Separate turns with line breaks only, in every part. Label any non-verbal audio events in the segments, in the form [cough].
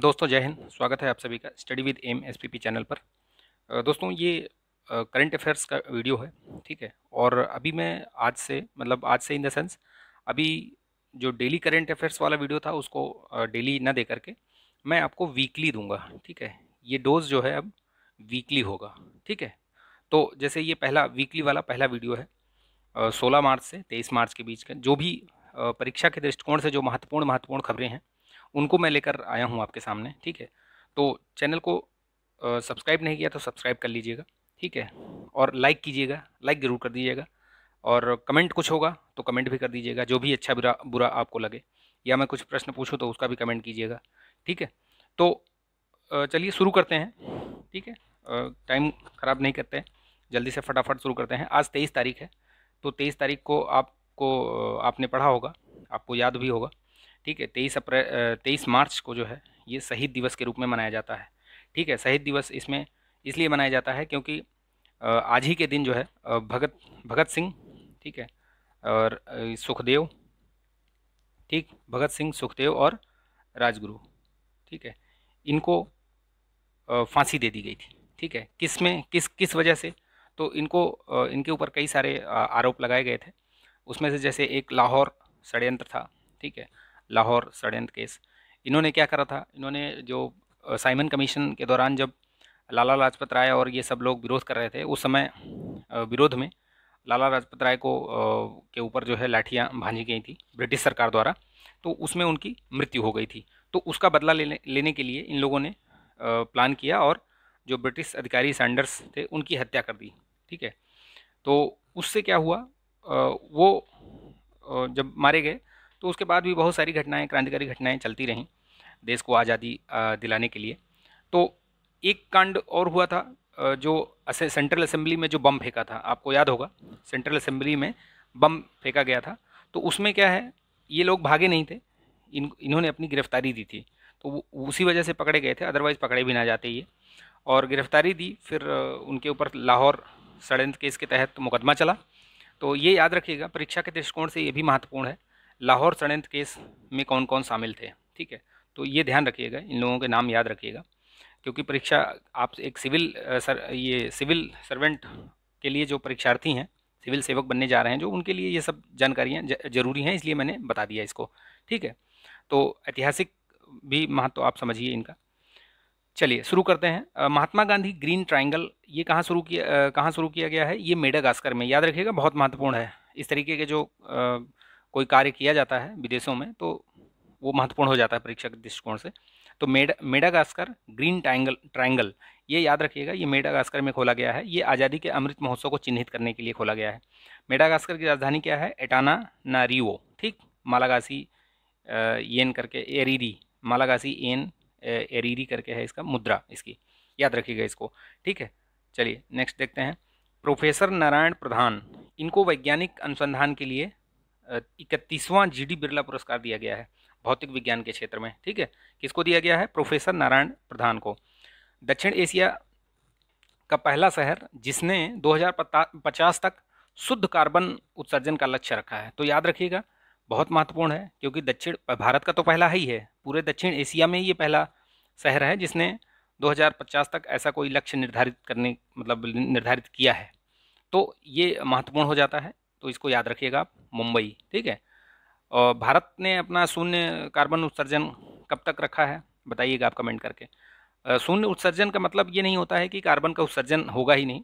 दोस्तों जय हिंद स्वागत है आप सभी का study with M S channel पर दोस्तों ये करंट अफेयर्स का वीडियो है ठीक है और अभी मैं आज से मतलब आज से इन द सेंस अभी जो डेली करंट अफेयर्स वाला वीडियो था उसको डेली ना दे करके मैं आपको वीकली दूंगा ठीक है ये डोज जो है अब वीकली होगा ठीक है तो जैसे ये पहला वीकली वाला पहला वीडियो है सोलह मार्च से तेईस मार्च के बीच का जो भी परीक्षा के दृष्टिकोण से जो महत्वपूर्ण महत्वपूर्ण खबरें हैं उनको मैं लेकर आया हूँ आपके सामने ठीक है तो चैनल को सब्सक्राइब नहीं किया तो सब्सक्राइब कर लीजिएगा ठीक है और लाइक कीजिएगा लाइक ज़रूर कर दीजिएगा और कमेंट कुछ होगा तो कमेंट भी कर दीजिएगा जो भी अच्छा बुरा बुरा आपको लगे या मैं कुछ प्रश्न पूछूँ तो उसका भी कमेंट कीजिएगा ठीक है तो चलिए शुरू करते हैं ठीक है टाइम ख़राब नहीं करते हैं जल्दी से फटाफट शुरू करते हैं आज तेईस तारीख है तो तेईस तारीख को आपको आपने पढ़ा होगा आपको याद भी होगा ठीक है तेईस अप्रैल तेईस मार्च को जो है ये शहीद दिवस के रूप में मनाया जाता है ठीक है शहीद दिवस इसमें इसलिए मनाया जाता है क्योंकि आज ही के दिन जो है भगत भगत सिंह ठीक है और सुखदेव ठीक भगत सिंह सुखदेव और राजगुरु ठीक है इनको फांसी दे दी गई थी ठीक है किस में किस किस वजह से तो इनको इनके ऊपर कई सारे आरोप लगाए गए थे उसमें से जैसे एक लाहौर षडयंत्र था ठीक है लाहौर षडयंत्र केस इन्होंने क्या करा था इन्होंने जो साइमन कमीशन के दौरान जब लाला लाजपत राय और ये सब लोग विरोध कर रहे थे उस समय विरोध में लाला लाजपत राय को के ऊपर जो है लाठियाँ भांजी गई थी ब्रिटिश सरकार द्वारा तो उसमें उनकी मृत्यु हो गई थी तो उसका बदला लेने लेने के लिए इन लोगों ने प्लान किया और जो ब्रिटिश अधिकारी सैंडर्स थे उनकी हत्या कर दी ठीक है तो उससे क्या हुआ वो जब मारे गए तो उसके बाद भी बहुत सारी घटनाएँ क्रांतिकारी घटनाएँ चलती रहीं देश को आज़ादी दिलाने के लिए तो एक कांड और हुआ था जो सेंट्रल असेंबली में जो बम फेंका था आपको याद होगा सेंट्रल असेंबली में बम फेंका गया था तो उसमें क्या है ये लोग भागे नहीं थे इन इन्होंने अपनी गिरफ्तारी दी थी तो उसी वजह से पकड़े गए थे अदरवाइज़ पकड़े भी ना जाते ये और गिरफ्तारी दी फिर उनके ऊपर लाहौर षडयंत्र केस के तहत मुकदमा चला तो ये याद रखिएगा परीक्षा के दृष्टिकोण से ये भी महत्वपूर्ण है लाहौर षडयंत्र केस में कौन कौन शामिल थे ठीक है तो ये ध्यान रखिएगा इन लोगों के नाम याद रखिएगा क्योंकि परीक्षा आप एक सिविल सर ये सिविल सर्वेंट के लिए जो परीक्षार्थी हैं सिविल सेवक बनने जा रहे हैं जो उनके लिए ये सब जानकारियाँ जरूरी हैं इसलिए मैंने बता दिया इसको ठीक है तो ऐतिहासिक भी महत्व तो आप समझिए इनका चलिए शुरू करते हैं महात्मा गांधी ग्रीन ट्रायंगल ये कहाँ शुरू किया कहाँ शुरू किया गया है ये मेडागास्कर में याद रखिएगा बहुत महत्वपूर्ण है इस तरीके के जो आ, कोई कार्य किया जाता है विदेशों में तो वो महत्वपूर्ण हो जाता है परीक्षा के दृष्टिकोण से तो मेडा मेडागास्कर ग्रीन ट्राइंगल ट्राइंगल ये याद रखिएगा ये मेडागास्कर में खोला गया है ये आज़ादी के अमृत महोत्सव को चिन्हित करने के लिए खोला गया है मेडागास्कर की राजधानी क्या है एटाना नारियो ठीक मालागासी एन करके एरीरी मालागासी एन एरीरी करके है इसका मुद्रा इसकी याद रखिएगा इसको ठीक है चलिए नेक्स्ट देखते हैं प्रोफेसर नारायण प्रधान इनको वैज्ञानिक अनुसंधान के लिए इकतीसवां जी डी बिरला पुरस्कार दिया गया है भौतिक विज्ञान के क्षेत्र में ठीक है किसको दिया गया है प्रोफेसर नारायण प्रधान को दक्षिण एशिया का पहला शहर जिसने 2050 तक शुद्ध कार्बन उत्सर्जन का लक्ष्य रखा है तो याद रखिएगा बहुत महत्वपूर्ण है क्योंकि दक्षिण भारत का तो पहला ही है पूरे दक्षिण एशिया में ये पहला शहर है जिसने 2050 तक ऐसा कोई लक्ष्य निर्धारित करने मतलब निर्धारित किया है तो ये महत्वपूर्ण हो जाता है तो इसको याद रखिएगा आप मुंबई ठीक है और भारत ने अपना शून्य कार्बन उत्सर्जन कब तक रखा है बताइएगा आप कमेंट करके शून्य उत्सर्जन का मतलब ये नहीं होता है कि कार्बन का उत्सर्जन होगा ही नहीं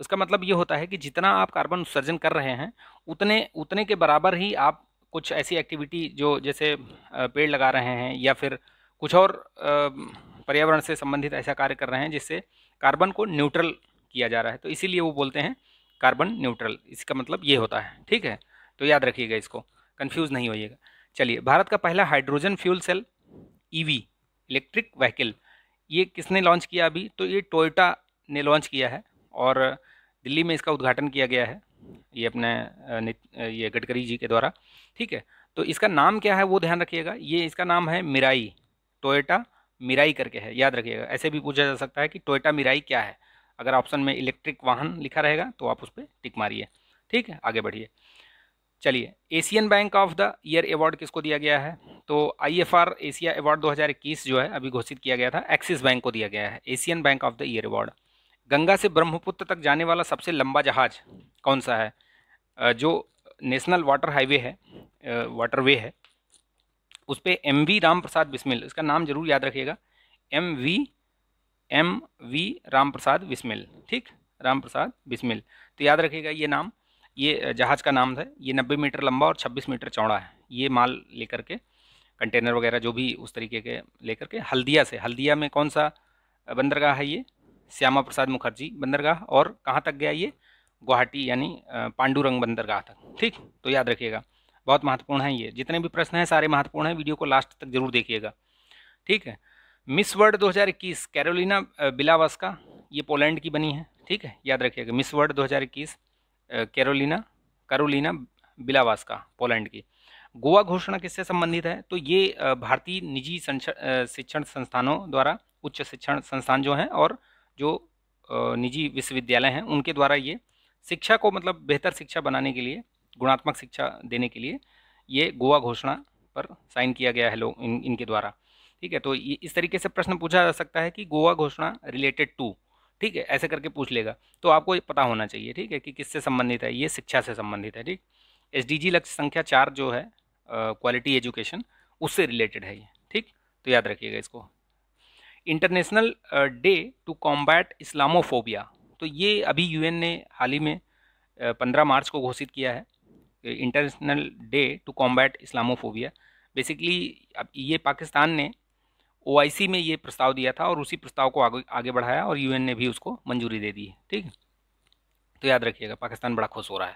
इसका मतलब ये होता है कि जितना आप कार्बन उत्सर्जन कर रहे हैं उतने उतने के बराबर ही आप कुछ ऐसी एक्टिविटी जो जैसे पेड़ लगा रहे हैं या फिर कुछ और पर्यावरण से संबंधित ऐसा कार्य कर रहे हैं जिससे कार्बन को न्यूट्रल किया जा रहा है तो इसीलिए वो बोलते हैं कार्बन न्यूट्रल इसका मतलब ये होता है ठीक है तो याद रखिएगा इसको कन्फ्यूज़ नहीं होइएगा चलिए भारत का पहला hydrogen fuel cell EV electric vehicle ये किसने लॉन्च किया अभी तो ये टोयोटा ने लॉन्च किया है और दिल्ली में इसका उद्घाटन किया गया है ये अपने ये गडकरी जी के द्वारा ठीक है तो इसका नाम क्या है वो ध्यान रखिएगा ये इसका नाम है मिराई टोयोटा मिराई करके है याद रखिएगा ऐसे भी पूछा जा सकता है कि टोयोटा मिराई क्या है अगर ऑप्शन में इलेक्ट्रिक वाहन लिखा रहेगा तो आप उस पर टिक मारिए ठीक है आगे बढ़िए चलिए Asian bank of the year award किसको दिया गया है तो आईएफआर एशिया अवार्ड 2021 जो है अभी घोषित किया गया था एक्सिस बैंक को दिया गया है Asian bank of the year award Ganga से ब्रह्मपुत्र तक जाने वाला सबसे लंबा जहाज कौन सा है जो नेशनल वाटर हाईवे है वाटरवे है उस पर एम वी राम प्रसाद बिस्मिल इसका नाम जरूर याद रखिएगा M V M V Ram Prasad Bismil ठीक राम प्रसाद बिस्मिल तो याद रखिएगा ये नाम ये जहाज़ का नाम था ये नब्बे मीटर लंबा और छब्बीस मीटर चौड़ा है ये माल लेकर के कंटेनर वगैरह जो भी उस तरीके के लेकर के हल्दिया से हल्दिया में कौन सा बंदरगाह है ये श्यामा प्रसाद मुखर्जी बंदरगाह और कहाँ तक गया ये गुवाहाटी यानी पांडुरंग बंदरगाह तक ठीक तो याद रखिएगा बहुत महत्वपूर्ण है ये जितने भी प्रश्न हैं सारे महत्वपूर्ण हैं वीडियो को लास्ट तक जरूर देखिएगा ठीक है मिस वर्ल्ड 2021 कैरोलिना बिलावस्का ये पोलैंड की बनी है ठीक है याद रखिएगा Miss World 2021 Karolina Karolina Bielawska Poland की गोवा घोषणा किससे संबंधित है तो ये भारतीय निजी शिक्षण संस्थानों द्वारा उच्च शिक्षण संस्थान जो हैं और जो निजी विश्वविद्यालय हैं उनके द्वारा ये शिक्षा को मतलब बेहतर शिक्षा बनाने के लिए गुणात्मक शिक्षा देने के लिए ये गोवा घोषणा पर साइन किया गया है लोग इन इनके द्वारा ठीक है तो इस तरीके से प्रश्न पूछा जा सकता है कि गोवा घोषणा रिलेटेड टू ठीक है ऐसे करके पूछ लेगा तो आपको पता होना चाहिए ठीक है कि किससे संबंधित है ये शिक्षा से संबंधित है ठीक एस लक्ष्य संख्या चार जो है क्वालिटी एजुकेशन उससे रिलेटेड है ये ठीक तो याद रखिएगा इसको international day to combat Islamophobia तो ये अभी यूएन ने हाल ही में पंद्रह मार्च को घोषित किया है international day to combat Islamophobia basically अब ये पाकिस्तान ने ओ में ये प्रस्ताव दिया था और उसी प्रस्ताव को आगे आगे बढ़ाया और यूएन ने भी उसको मंजूरी दे दी है ठीक तो याद रखिएगा पाकिस्तान बड़ा खुश हो रहा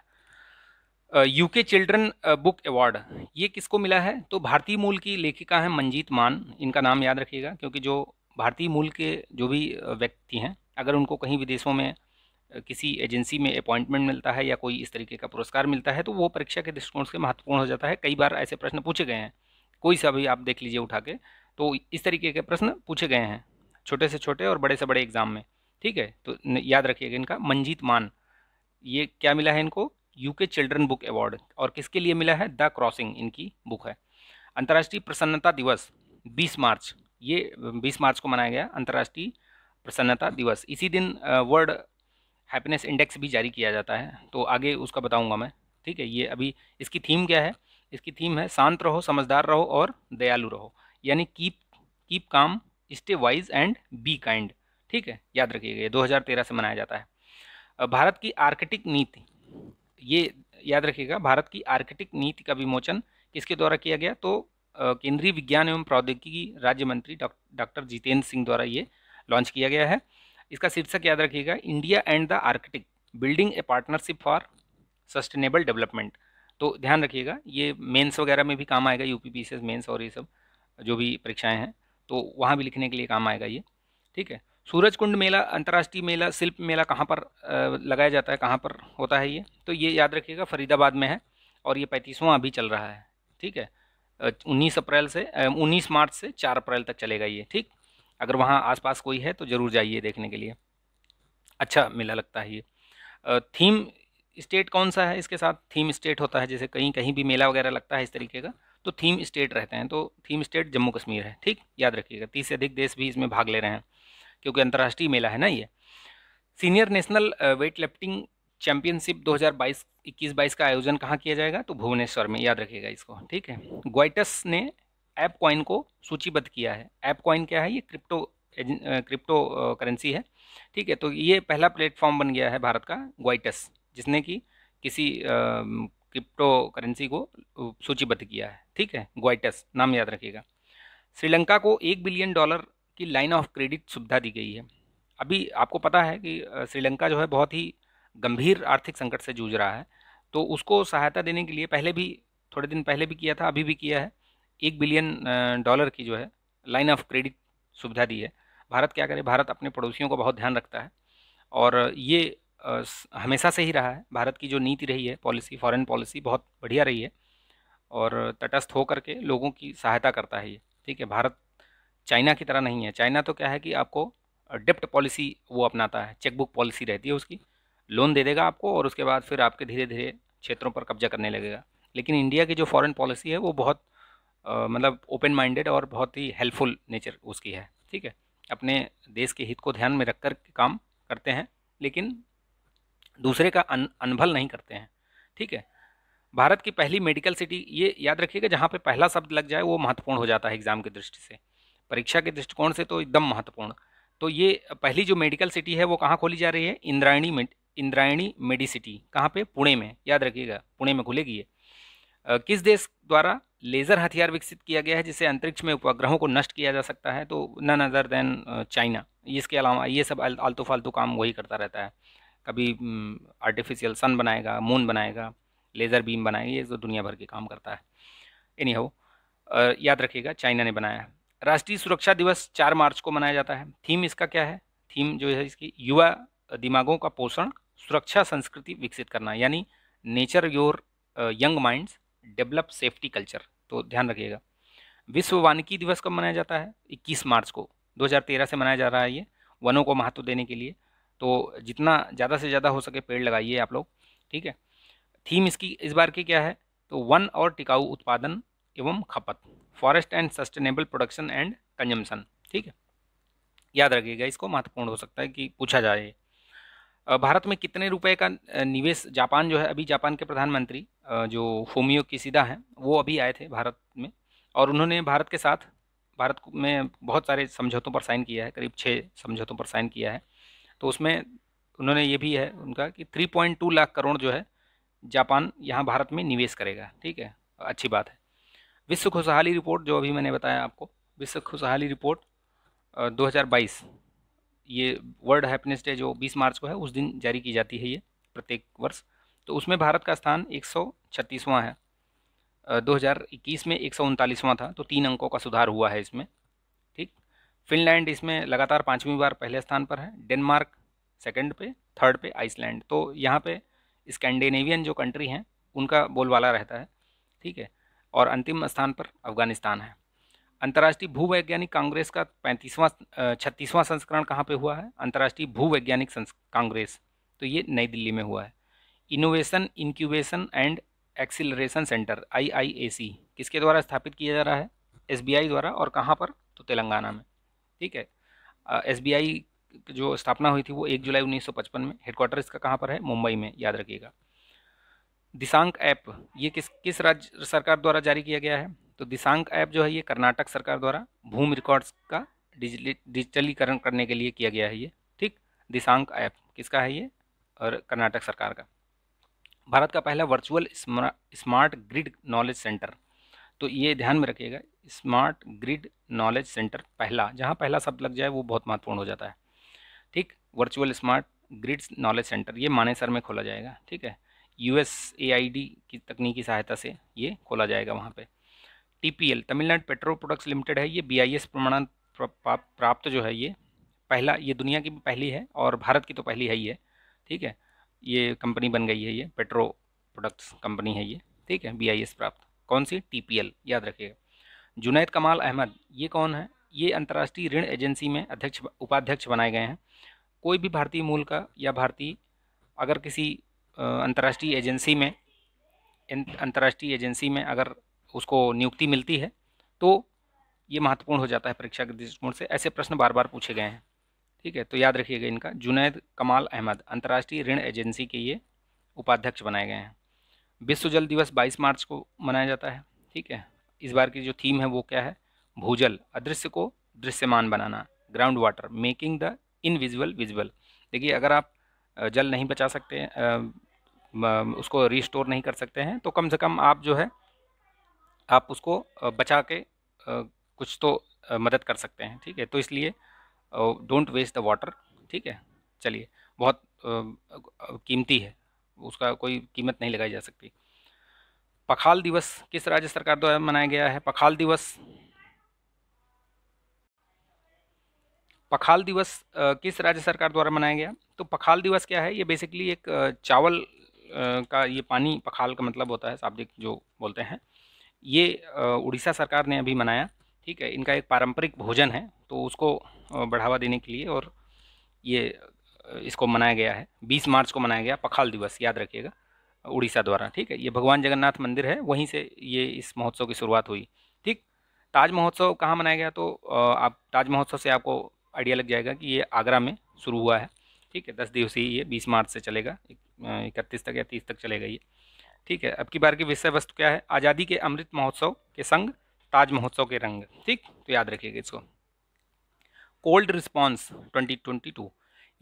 है यूके चिल्ड्रन बुक अवार्ड ये किसको मिला है तो भारतीय मूल की लेखिका हैं मंजीत मान इनका नाम याद रखिएगा क्योंकि जो भारतीय मूल के जो भी व्यक्ति हैं अगर उनको कहीं विदेशों में किसी एजेंसी में अपॉइंटमेंट मिलता है या कोई इस तरीके का पुरस्कार मिलता है तो वो परीक्षा के दृष्टिकोण से महत्वपूर्ण हो जाता है कई बार ऐसे प्रश्न पूछे गए हैं कोई सा भी आप देख लीजिए उठा के तो इस तरीके के प्रश्न पूछे गए हैं छोटे से छोटे और बड़े से बड़े एग्जाम में ठीक है तो याद रखिएगा इनका मंजीत मान ये क्या मिला है इनको यूके चिल्ड्रन बुक अवार्ड और किसके लिए मिला है द क्रॉसिंग इनकी बुक है अंतर्राष्ट्रीय प्रसन्नता दिवस 20 मार्च ये 20 मार्च को मनाया गया अंतर्राष्ट्रीय प्रसन्नता दिवस इसी दिन वर्ल्ड हैप्पीनेस इंडेक्स भी जारी किया जाता है तो आगे उसका बताऊंगा मैं ठीक है ये अभी इसकी थीम क्या है इसकी थीम है शांत रहो समझदार रहो और दयालु रहो यानी keep keep calm stay wise and be kind ठीक है याद रखिएगा ये 2013 से मनाया जाता है भारत की आर्कटिक नीति ये याद रखिएगा भारत की आर्कटिक नीति का विमोचन किसके द्वारा किया गया तो केंद्रीय विज्ञान एवं प्रौद्योगिकी राज्य मंत्री डॉक्टर जितेंद्र सिंह द्वारा ये लॉन्च किया गया है इसका शीर्षक याद रखिएगा India and the Arctic building a partnership for sustainable development तो ध्यान रखिएगा ये मेंस वगैरह में भी काम आएगा यूपीपीसीएस मेंस और ये सब जो भी परीक्षाएं हैं तो वहाँ भी लिखने के लिए काम आएगा ये ठीक है सूरज कुंड मेला अंतर्राष्ट्रीय मेला शिल्प मेला कहाँ पर लगाया जाता है कहाँ पर होता है ये तो ये याद रखिएगा फरीदाबाद में है और ये पैंतीसवां अभी चल रहा है ठीक है उन्नीस अप्रैल से उन्नीस मार्च से चार अप्रैल तक चलेगा ये ठीक अगर वहाँ आस कोई है तो ज़रूर जाइए देखने के लिए अच्छा मेला लगता है ये थीम स्टेट कौन सा है इसके साथ थीम स्टेट होता है जैसे कहीं कहीं भी मेला वगैरह लगता है इस तरीके का तो थीम स्टेट रहते हैं तो थीम स्टेट जम्मू कश्मीर है ठीक याद रखिएगा तीस से अधिक देश भी इसमें भाग ले रहे हैं क्योंकि अंतर्राष्ट्रीय मेला है ना ये senior national weight lifting championship 2022 इक्कीस बाईस का आयोजन कहाँ किया जाएगा तो भुवनेश्वर में याद रखिएगा इसको ठीक है ग्वाइटस ने ऐप कॉइन को सूचीबद्ध किया है ऐप कॉइन क्या है ये क्रिप्टो क्रिप्टो करेंसी है ठीक है तो ये पहला प्लेटफॉर्म बन गया है भारत का ग्वाइटस जिसने कि किसी um, क्रिप्टो करेंसी को सूचीबद्ध किया है ठीक है ग्वाइटस नाम याद रखिएगा श्रीलंका को एक बिलियन डॉलर की लाइन ऑफ क्रेडिट सुविधा दी गई है अभी आपको पता है कि श्रीलंका जो है बहुत ही गंभीर आर्थिक संकट से जूझ रहा है तो उसको सहायता देने के लिए पहले भी थोड़े दिन पहले भी किया था अभी भी किया है एक बिलियन डॉलर की जो है लाइन ऑफ क्रेडिट सुविधा दी है भारत क्या करे भारत अपने पड़ोसियों को बहुत ध्यान रखता है और ये हमेशा से ही रहा है भारत की जो नीति रही है पॉलिसी फॉरेन पॉलिसी बहुत बढ़िया रही है और तटस्थ होकर के लोगों की सहायता करता है ये ठीक है भारत चाइना की तरह नहीं है चाइना तो क्या है कि आपको डिप्ट पॉलिसी वो अपनाता है चेकबुक पॉलिसी रहती है उसकी लोन दे देगा आपको और उसके बाद फिर आपके धीरे धीरे क्षेत्रों पर कब्जा करने लगेगा लेकिन इंडिया की जो फॉरेन पॉलिसी है वो बहुत आ, मतलब ओपन माइंडेड और बहुत ही हेल्पफुल नेचर उसकी है ठीक है अपने देश के हित को ध्यान में रख कर काम करते हैं लेकिन दूसरे का अन, अनभल नहीं करते हैं ठीक है भारत की पहली मेडिकल सिटी ये याद रखिएगा जहाँ पे पहला शब्द लग जाए वो महत्वपूर्ण हो जाता है एग्ज़ाम की दृष्टि से परीक्षा के दृष्टिकोण से तो एकदम महत्वपूर्ण तो ये पहली जो मेडिकल सिटी है वो कहाँ खोली जा रही है इंद्रायणी में, इंद्रायणी मेडिसिटी कहाँ पे पुणे में याद रखिएगा पुणे में खुलेगी ये किस देश द्वारा लेज़र हथियार विकसित किया गया है जिससे अंतरिक्ष में उपग्रहों को नष्ट किया जा सकता है तो नन अदर देन चाइना इसके अलावा ये सब आलतू फालतू काम वही करता रहता है कभी आर्टिफिशियल सन बनाएगा मून बनाएगा लेज़र बीम बनाएगा ये जो दुनिया भर के काम करता है एनी हो याद रखिएगा चाइना ने बनाया राष्ट्रीय सुरक्षा दिवस चार मार्च को मनाया जाता है थीम इसका क्या है थीम जो है इसकी युवा दिमागों का पोषण सुरक्षा संस्कृति विकसित करना यानी nurture your young minds develop safety culture तो ध्यान रखिएगा विश्व वानिकी दिवस कब मनाया जाता है 21 मार्च को 2013 से मनाया जा रहा है ये वनों को महत्व देने के लिए तो जितना ज़्यादा से ज़्यादा हो सके पेड़ लगाइए आप लोग ठीक है थीम इसकी इस बार की क्या है तो वन और टिकाऊ उत्पादन एवं खपत forest and sustainable production and consumption ठीक है याद रखिएगा इसको महत्वपूर्ण हो सकता है कि पूछा जाए भारत में कितने रुपए का निवेश जापान जो है अभी जापान के प्रधानमंत्री जो होमियो किसिदा हैं वो अभी आए थे भारत में और उन्होंने भारत के साथ भारत में बहुत सारे समझौतों पर साइन किया है करीब छः समझौतों पर साइन किया है तो उसमें उन्होंने ये भी है उनका कि 3.2 लाख करोड़ जो है जापान यहाँ भारत में निवेश करेगा ठीक है अच्छी बात है विश्व खुशहाली रिपोर्ट जो अभी मैंने बताया आपको विश्व खुशहाली रिपोर्ट दो ये वर्ल्ड हैप्पीनेस डे जो 20 मार्च को है उस दिन जारी की जाती है ये प्रत्येक वर्ष तो उसमें भारत का स्थान एक है 2021 में एक था तो तीन अंकों का सुधार हुआ है इसमें फिनलैंड इसमें लगातार पाँचवीं बार पहले स्थान पर है डेनमार्क सेकेंड पे थर्ड पे आइसलैंड तो यहाँ पे स्कैंडिनेवियन जो कंट्री हैं उनका बोलबाला रहता है ठीक है और अंतिम स्थान पर अफगानिस्तान है अंतर्राष्ट्रीय भूवैज्ञानिक कांग्रेस का पैंतीसवां छत्तीसवां संस्करण कहाँ पे हुआ है अंतर्राष्ट्रीय भूवैज्ञानिक कांग्रेस तो ये नई दिल्ली में हुआ है innovation incubation and acceleration centre आई किसके द्वारा स्थापित किया जा रहा है एस द्वारा और कहाँ पर तो तेलंगाना में ठीक है एस बी आई जो स्थापना हुई थी वो एक जुलाई 1955 में हेडक्वार्टर इसका कहाँ पर है मुंबई में याद रखिएगा दिशांक ऐप ये किस किस राज्य सरकार द्वारा जारी किया गया है तो दिशांक ऐप जो है ये कर्नाटक सरकार द्वारा भूमि रिकॉर्ड्स का डिजिटलीकरण करने के लिए किया गया है ये ठीक दिशांक ऐप किसका है ये और कर्नाटक सरकार का भारत का पहला virtual smart grid knowledge centre तो ये ध्यान में रखिएगा स्मार्ट ग्रिड नॉलेज सेंटर पहला जहाँ पहला शब्द लग जाए वो बहुत महत्वपूर्ण हो जाता है ठीक virtual smart grid knowledge centre ये मानेसर में खोला जाएगा ठीक है U S A I D की तकनीकी सहायता से ये खोला जाएगा वहाँ पे T P L Tamil Nadu petrol products limited है ये बी आई एस प्रमाणन प्राप्त जो है ये पहला ये दुनिया की पहली है और भारत की तो पहली है ही है ठीक है ये कंपनी बन गई है ये पेट्रो प्रोडक्ट्स कंपनी है ये ठीक है बी आई एस प्राप्त कौन सी टीपीएल याद रखिएगा जुनैद कमाल अहमद ये कौन है ये अंतर्राष्ट्रीय ऋण एजेंसी में अध्यक्ष उपाध्यक्ष बनाए गए हैं कोई भी भारतीय मूल का या भारतीय अगर किसी अंतर्राष्ट्रीय एजेंसी में अंतर्राष्ट्रीय एजेंसी में अगर उसको नियुक्ति मिलती है तो ये महत्वपूर्ण हो जाता है परीक्षा के दृष्टिकोण से ऐसे प्रश्न बार बार पूछे गए हैं ठीक है तो याद रखिएगा इनका जुनैद कमाल अहमद अंतर्राष्ट्रीय ऋण एजेंसी के ये उपाध्यक्ष बनाए गए हैं विश्व जल दिवस 22 मार्च को मनाया जाता है ठीक है इस बार की जो थीम है वो क्या है भूजल अदृश्य को दृश्यमान बनाना ground water making the invisible visible देखिए अगर आप जल नहीं बचा सकते उसको रिस्टोर नहीं कर सकते हैं तो कम से कम आप जो है आप उसको बचा के कुछ तो मदद कर सकते हैं ठीक है तो इसलिए डोंट वेस्ट द वाटर ठीक है चलिए बहुत कीमती है उसका कोई कीमत नहीं लगाई जा सकती पखाल दिवस किस राज्य सरकार द्वारा मनाया गया है पखाल दिवस पखाल दिवस किस राज्य सरकार द्वारा मनाया गया तो पखाल दिवस क्या है ये बेसिकली एक चावल का ये पानी पखाल का मतलब होता है शाब्दिक जो बोलते हैं ये उड़ीसा सरकार ने अभी मनाया ठीक है इनका एक पारंपरिक भोजन है तो उसको बढ़ावा देने के लिए और ये इसको मनाया गया है बीस मार्च को मनाया गया पखाल दिवस याद रखिएगा उड़ीसा द्वारा ठीक है ये भगवान जगन्नाथ मंदिर है वहीं से ये इस महोत्सव की शुरुआत हुई ठीक ताज महोत्सव कहाँ मनाया गया तो आप ताज महोत्सव से आपको आइडिया लग जाएगा कि ये आगरा में शुरू हुआ है ठीक है दस दिवसीय ये बीस मार्च से चलेगा इकतीस तक या तीस तक चलेगा ये ठीक है अब की बार की विषय वस्तु क्या है आज़ादी के अमृत महोत्सव के संग ताज महोत्सव के रंग ठीक तो याद रखिएगा इसको cold response twenty twenty two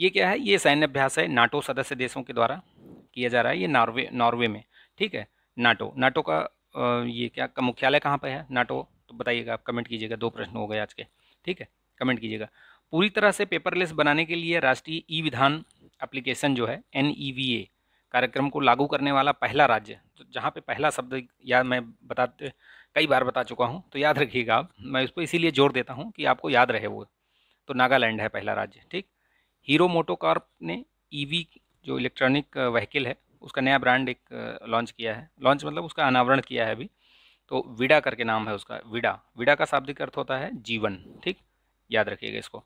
ये क्या है ये सैन्य अभ्यास है नाटो सदस्य देशों के द्वारा किया जा रहा है ये नॉर्वे नॉर्वे में ठीक है नाटो नाटो का ये क्या का मुख्यालय कहाँ पर है नाटो तो बताइएगा आप कमेंट कीजिएगा दो प्रश्न हो गए आज के ठीक है कमेंट कीजिएगा पूरी तरह से पेपरलेस बनाने के लिए राष्ट्रीय ई विधान एप्लीकेशन जो है एन e कार्यक्रम को लागू करने वाला पहला राज्य तो जहाँ पे पहला शब्द या मैं बता कई बार बता चुका हूँ तो याद रखिएगा आप मैं उसको इसीलिए जोर देता हूँ कि आपको याद रहे वो तो नागालैंड है पहला राज्य ठीक हीरो कार्प ने ईवी जो इलेक्ट्रॉनिक व्हीकल है उसका नया ब्रांड एक लॉन्च किया है लॉन्च मतलब उसका अनावरण किया है अभी तो विडा करके नाम है उसका विडा विडा का शाब्दिक अर्थ होता है जीवन ठीक याद रखिएगा इसको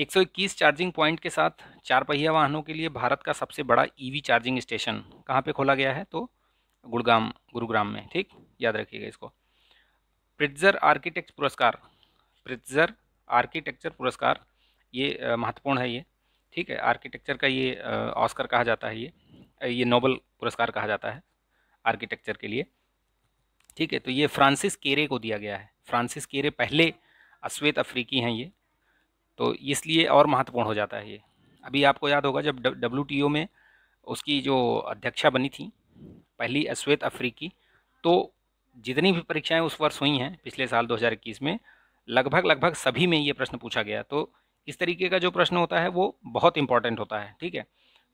121 चार्जिंग पॉइंट के साथ चार पहिया वाहनों के लिए भारत का सबसे बड़ा ईवी चार्जिंग स्टेशन कहाँ पे खोला गया है तो गुड़गाम गुरुग्राम में ठीक याद रखिएगा इसको प्रिट्जर आर्किटेक्ट पुरस्कार प्रिट्जर आर्किटेक्चर पुरस्कार ये महत्वपूर्ण है ये ठीक है आर्किटेक्चर का ये ऑस्कर कहा जाता है ये ये नोबल पुरस्कार कहा जाता है आर्किटेक्चर के लिए ठीक है तो ये फ्रांसिस केरे को दिया गया है फ्रांसिस केरे पहले अश्वेत अफ्रीकी हैं ये तो इसलिए और महत्वपूर्ण हो जाता है ये अभी आपको याद होगा जब डब्ल्यू में उसकी जो अध्यक्षा बनी थी पहली अश्वेत अफ्रीकी तो जितनी भी परीक्षाएं उस वर्ष हुई हैं पिछले साल 2021 में लगभग लगभग सभी में ये प्रश्न पूछा गया तो इस तरीके का जो प्रश्न होता है वो बहुत इंपॉर्टेंट होता है ठीक है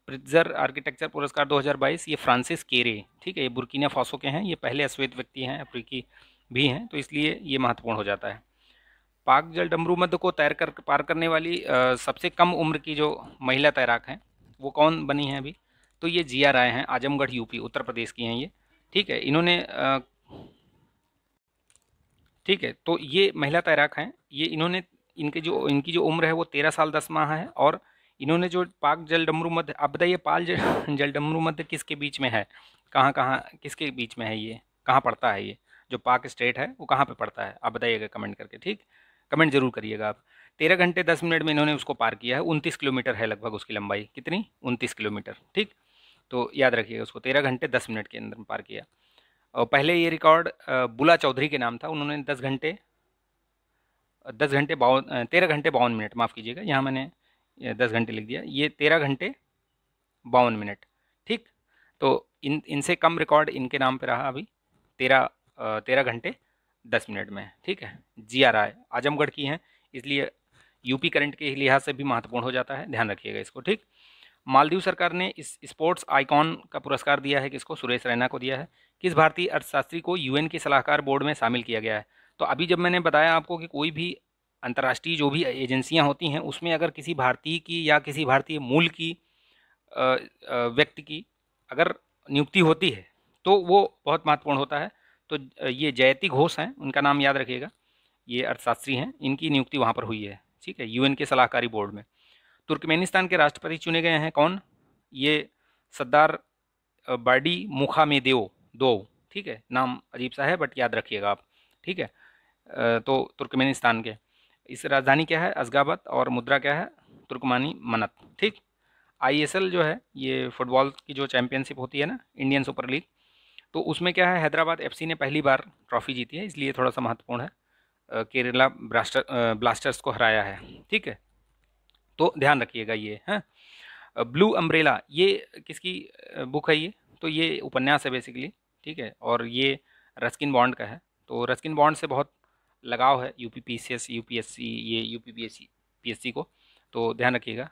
प्रिजर आर्किटेक्चर पुरस्कार 2022 ये फ्रांसिस केरे ठीक है ये बुर्किना फासो के हैं ये पहले अश्वेत व्यक्ति हैं अफ्रीकी भी हैं तो इसलिए ये महत्वपूर्ण हो जाता है पाक जल डमरू मध्य को तैर कर पार करने वाली आ, सबसे कम उम्र की जो महिला तैराक हैं वो कौन बनी हैं अभी तो ये जिया राय हैं आजमगढ़ यूपी उत्तर प्रदेश की हैं ये ठीक है इन्होंने ठीक है तो ये महिला तैराक हैं ये इन्होंने इनके जो इनकी जो उम्र है वो तेरह साल दस माह है और इन्होंने जो पाक जल डमरू मध्य आप बताइए पाल जल [laughs] डमरू मध्य किसके बीच में है कहाँ कहाँ किसके बीच में है ये कहाँ पड़ता है ये जो पाक स्टेट है वो कहाँ पे पड़ता है आप बताइएगा कमेंट करके ठीक कमेंट जरूर करिएगा आप तेरह घंटे दस मिनट में इन्होंने उसको पार किया है उनतीस किलोमीटर है लगभग उसकी लंबाई कितनी उनतीस किलोमीटर ठीक तो याद रखिएगा उसको तेरह घंटे दस मिनट के अंदर पार किया और पहले ये रिकॉर्ड बुला चौधरी के नाम था उन्होंने दस घंटे दस घंटे बावन तेरह घंटे बावन मिनट माफ़ कीजिएगा यहाँ मैंने दस घंटे लिख दिया ये तेरह घंटे बावन मिनट ठीक तो इन इनसे कम रिकॉर्ड इनके नाम पे रहा अभी तेरह तेरह घंटे दस मिनट में ठीक है जी रहा है आजमगढ़ की हैं इसलिए यूपी करंट के लिहाज से भी महत्वपूर्ण हो जाता है ध्यान रखिएगा इसको ठीक मालदीव सरकार ने इस स्पोर्ट्स आइकॉन का पुरस्कार दिया है किसको सुरेश रैना को दिया है किस भारतीय अर्थशास्त्री को यूएन के सलाहकार बोर्ड में शामिल किया गया है तो अभी जब मैंने बताया आपको कि कोई भी अंतर्राष्ट्रीय जो भी एजेंसियां होती हैं उसमें अगर किसी भारतीय की या किसी भारतीय मूल की व्यक्ति की अगर नियुक्ति होती है तो वो बहुत महत्वपूर्ण होता है तो ये जयती घोष हैं उनका नाम याद रखिएगा ये अर्थशास्त्री हैं इनकी नियुक्ति वहाँ पर हुई है ठीक है यूएन के सलाहकारी बोर्ड में तुर्कमेनिस्तान के राष्ट्रपति चुने गए हैं कौन ये सरदार बाडी मुखा में देव दो ठीक है नाम अजीब सा है बट याद रखिएगा आप ठीक है तो तुर्कमेनिस्तान के इस राजधानी क्या है असगाबाद और मुद्रा क्या है तुर्कमानी मनत ठीक आईएसएल जो है ये फुटबॉल की जो चैम्पियनशिप होती है ना इंडियन सुपर लीग तो उसमें क्या है हैदराबाद एफसी ने पहली बार ट्रॉफी जीती है इसलिए थोड़ा सा महत्वपूर्ण है केरला ब्लास्टर ब्लास्टर्स को हराया है ठीक है तो ध्यान रखिएगा ये हैं हाँ? ब्लू अम्ब्रेला ये किसकी बुक है ये तो ये उपन्यास है बेसिकली ठीक है और ये रस्किन बॉन्ड का है तो रस्किन बॉन्ड से बहुत लगाव है U P P C S U P S C ये U P P S C P S C को तो ध्यान रखिएगा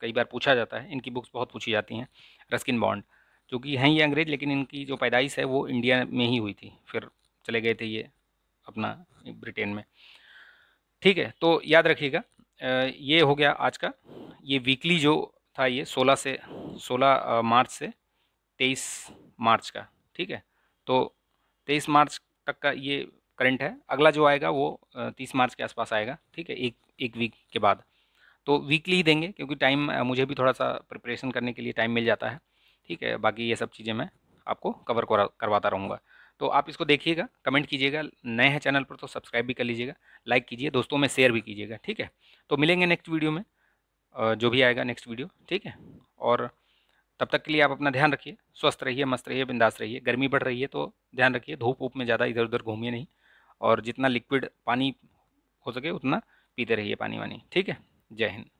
कई बार पूछा जाता है इनकी बुक्स बहुत पूछी जाती हैं रस्किन बॉन्ड जो कि हैं ये अंग्रेज लेकिन इनकी जो पैदाइश है वो इंडिया में ही हुई थी फिर चले गए थे ये अपना ब्रिटेन में ठीक है तो याद रखिएगा ये हो गया आज का ये वीकली जो था ये 16 से 16 मार्च से 23 मार्च का ठीक है तो 23 मार्च तक का ये करंट है अगला जो आएगा वो तीस मार्च के आसपास आएगा ठीक है एक एक वीक के बाद तो वीकली ही देंगे क्योंकि टाइम मुझे भी थोड़ा सा प्रिपरेशन करने के लिए टाइम मिल जाता है ठीक है बाकी ये सब चीज़ें मैं आपको कवर करवाता रहूँगा तो आप इसको देखिएगा कमेंट कीजिएगा नए हैं चैनल पर तो सब्सक्राइब भी कर लीजिएगा लाइक कीजिए दोस्तों में शेयर भी कीजिएगा ठीक है तो मिलेंगे नेक्स्ट वीडियो में जो भी आएगा नेक्स्ट वीडियो ठीक है और तब तक के लिए आप अपना ध्यान रखिए स्वस्थ रहिए मस्त रहिए बिंदास रहिए गर्मी बढ़ रही है तो ध्यान रखिए धूप ऊप में ज़्यादा इधर उधर घूमिए नहीं और जितना लिक्विड पानी हो सके उतना पीते रहिए पानी वानी ठीक है जय हिंद